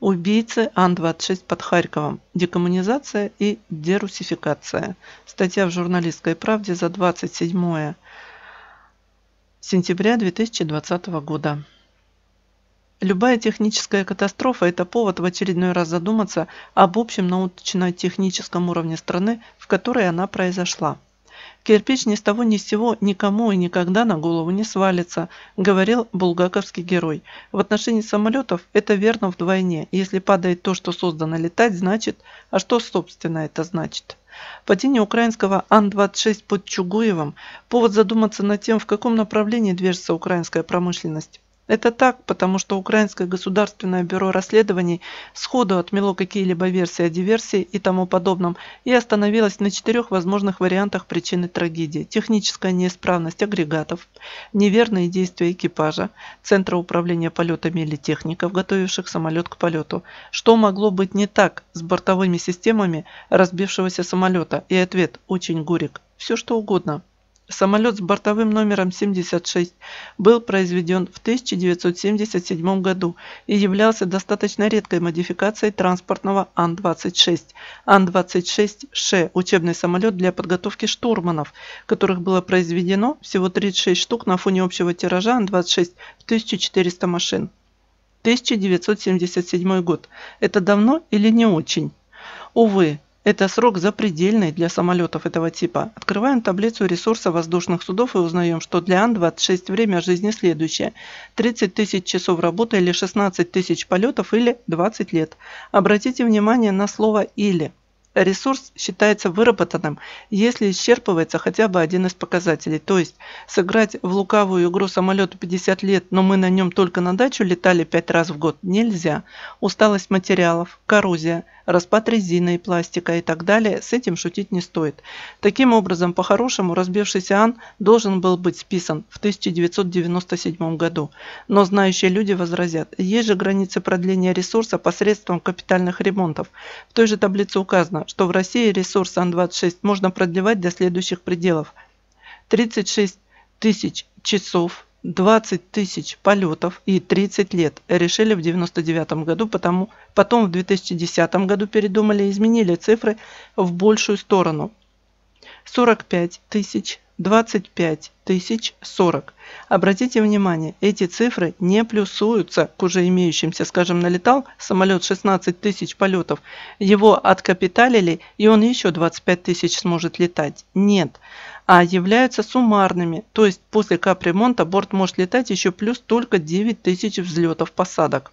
Убийцы Ан-26 под Харьковом. Декоммунизация и дерусификация. Статья в журналистской правде за 27 сентября 2020 года. Любая техническая катастрофа – это повод в очередной раз задуматься об общем научно-техническом уровне страны, в которой она произошла. «Кирпич ни с того ни с сего никому и никогда на голову не свалится», – говорил булгаковский герой. В отношении самолетов это верно вдвойне. Если падает то, что создано летать, значит, а что, собственно, это значит? Падение украинского Ан-26 под Чугуевым – повод задуматься над тем, в каком направлении движется украинская промышленность. Это так, потому что Украинское государственное бюро расследований сходу отмело какие-либо версии о диверсии и тому подобном и остановилось на четырех возможных вариантах причины трагедии. Техническая неисправность агрегатов, неверные действия экипажа, Центра управления полетами или техников, готовивших самолет к полету. Что могло быть не так с бортовыми системами разбившегося самолета? И ответ очень горек. Все что угодно. Самолет с бортовым номером 76 был произведен в 1977 году и являлся достаточно редкой модификацией транспортного Ан-26. Ан-26Ш – учебный самолет для подготовки штурманов, которых было произведено всего 36 штук на фоне общего тиража Ан-26 в 1400 машин. 1977 год. Это давно или не очень? Увы, это срок запредельный для самолетов этого типа. Открываем таблицу ресурса воздушных судов и узнаем, что для Ан-26 время жизни следующее. 30 тысяч часов работы или 16 тысяч полетов или 20 лет. Обратите внимание на слово «или». Ресурс считается выработанным, если исчерпывается хотя бы один из показателей. То есть сыграть в лукавую игру самолету 50 лет, но мы на нем только на дачу летали 5 раз в год, нельзя. Усталость материалов, коррозия – распад резины пластика и так далее, с этим шутить не стоит. Таким образом, по-хорошему, разбившийся ан должен был быть списан в 1997 году. Но знающие люди возразят, есть же границы продления ресурса посредством капитальных ремонтов. В той же таблице указано, что в России ресурс ан-26 можно продлевать до следующих пределов. 36 тысяч часов 20 тысяч полетов и 30 лет. Решили в 99 году, потому потом в 2010 году передумали, и изменили цифры в большую сторону. 45 тысяч 25 тысяч 40. Обратите внимание, эти цифры не плюсуются к уже имеющимся. Скажем, налетал самолет 16 тысяч полетов, его откапиталили, и он еще 25 тысяч сможет летать. Нет, а являются суммарными. То есть после капремонта борт может летать еще плюс только 9 тысяч взлетов-посадок.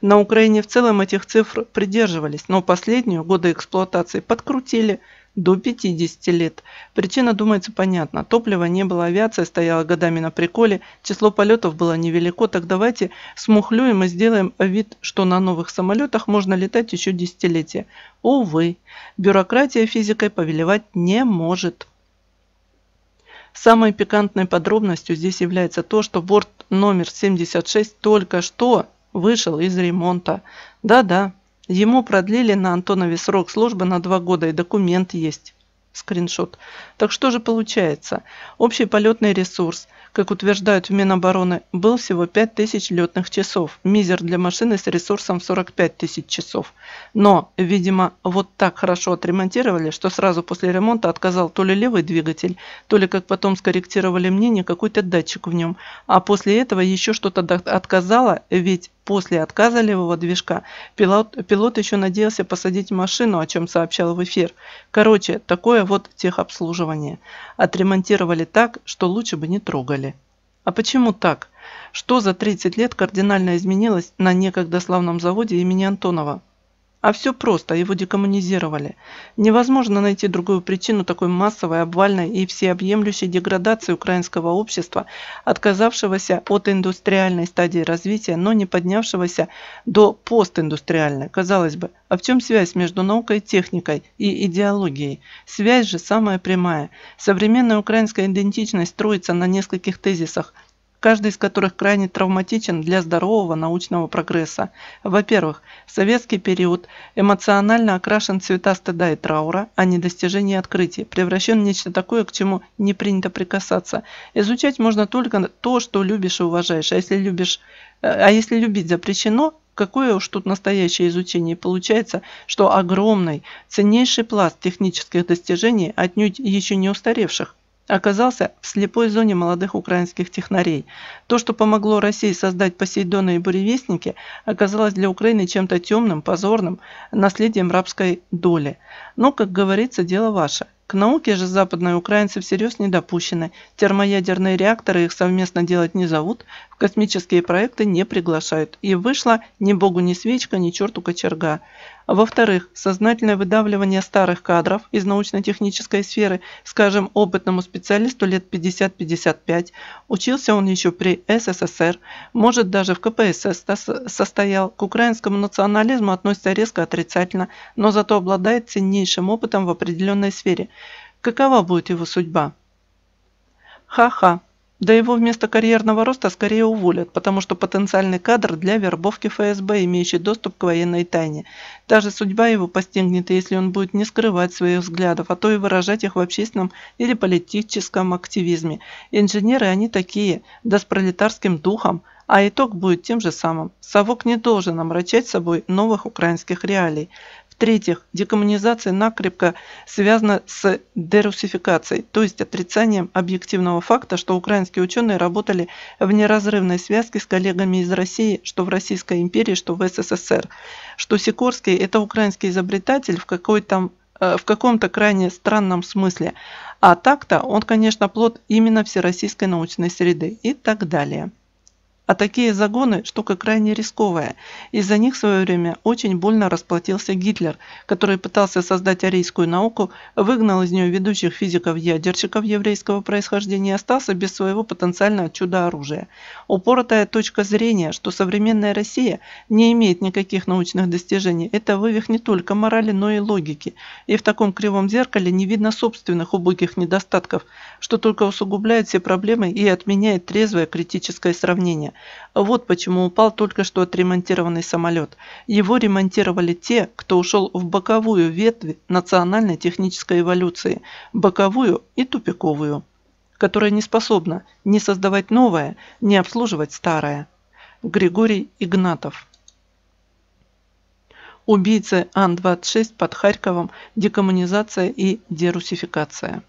На Украине в целом этих цифр придерживались, но последнюю годы эксплуатации подкрутили – до 50 лет. Причина, думается, понятна. Топлива не было, авиация стояла годами на приколе, число полетов было невелико, так давайте смухлюем и сделаем вид, что на новых самолетах можно летать еще десятилетия. Увы, бюрократия физикой повелевать не может. Самой пикантной подробностью здесь является то, что борт номер 76 только что вышел из ремонта. Да-да, Ему продлили на Антонове срок службы на два года, и документ есть. Скриншот. Так что же получается? Общий полетный ресурс, как утверждают в Минобороны, был всего 5000 летных часов. Мизер для машины с ресурсом 45 тысяч часов. Но, видимо, вот так хорошо отремонтировали, что сразу после ремонта отказал то ли левый двигатель, то ли, как потом скорректировали мнение, какой-то датчик в нем. А после этого еще что-то отказало, ведь После отказа левого движка пилот, пилот еще надеялся посадить машину, о чем сообщал в эфир. Короче, такое вот техобслуживание. Отремонтировали так, что лучше бы не трогали. А почему так? Что за 30 лет кардинально изменилось на некогда славном заводе имени Антонова? А все просто, его декоммунизировали. Невозможно найти другую причину такой массовой, обвальной и всеобъемлющей деградации украинского общества, отказавшегося от индустриальной стадии развития, но не поднявшегося до постиндустриальной. Казалось бы, а в чем связь между наукой, техникой и идеологией? Связь же самая прямая. Современная украинская идентичность строится на нескольких тезисах – каждый из которых крайне травматичен для здорового научного прогресса. Во-первых, советский период эмоционально окрашен цвета стыда и траура, а не достижений открытий, превращен в нечто такое, к чему не принято прикасаться. Изучать можно только то, что любишь и уважаешь, а если, любишь, э, а если любить запрещено, какое уж тут настоящее изучение. Получается, что огромный, ценнейший пласт технических достижений, отнюдь еще не устаревших, оказался в слепой зоне молодых украинских технарей. То, что помогло России создать Посейдона и буревестники, оказалось для Украины чем-то темным, позорным, наследием рабской доли. Но, как говорится, дело ваше – к науке же западные украинцы всерьез не допущены, термоядерные реакторы их совместно делать не зовут, в космические проекты не приглашают. И вышло ни богу ни свечка, ни черту кочерга. Во-вторых, сознательное выдавливание старых кадров из научно-технической сферы, скажем, опытному специалисту лет 50-55, учился он еще при СССР, может даже в КПСС состоял, к украинскому национализму относится резко отрицательно, но зато обладает ценнейшим опытом в определенной сфере – Какова будет его судьба? Ха-ха. Да его вместо карьерного роста скорее уволят, потому что потенциальный кадр для вербовки ФСБ, имеющий доступ к военной тайне. Та же судьба его постигнет, если он будет не скрывать своих взглядов, а то и выражать их в общественном или политическом активизме. Инженеры они такие, да с пролетарским духом, а итог будет тем же самым. Совок не должен омрачать собой новых украинских реалий. В-третьих, декоммунизация накрепко связана с дерусификацией, то есть отрицанием объективного факта, что украинские ученые работали в неразрывной связке с коллегами из России, что в Российской империи, что в СССР, что Сикорский – это украинский изобретатель в какой-то э, в каком-то крайне странном смысле. А так-то он, конечно, плод именно всероссийской научной среды и так далее. А такие загоны – штука крайне рисковая. Из-за них в свое время очень больно расплатился Гитлер, который пытался создать арийскую науку, выгнал из нее ведущих физиков-ядерщиков еврейского происхождения и остался без своего потенциального чудо-оружия. Упоротая точка зрения, что современная Россия не имеет никаких научных достижений – это вывих не только морали, но и логики. И в таком кривом зеркале не видно собственных убогих недостатков, что только усугубляет все проблемы и отменяет трезвое критическое сравнение. Вот почему упал только что отремонтированный самолет. Его ремонтировали те, кто ушел в боковую ветвь национальной технической эволюции, боковую и тупиковую, которая не способна ни создавать новое, ни обслуживать старое. Григорий Игнатов Убийцы Ан-26 под Харьковом, декоммунизация и дерусификация.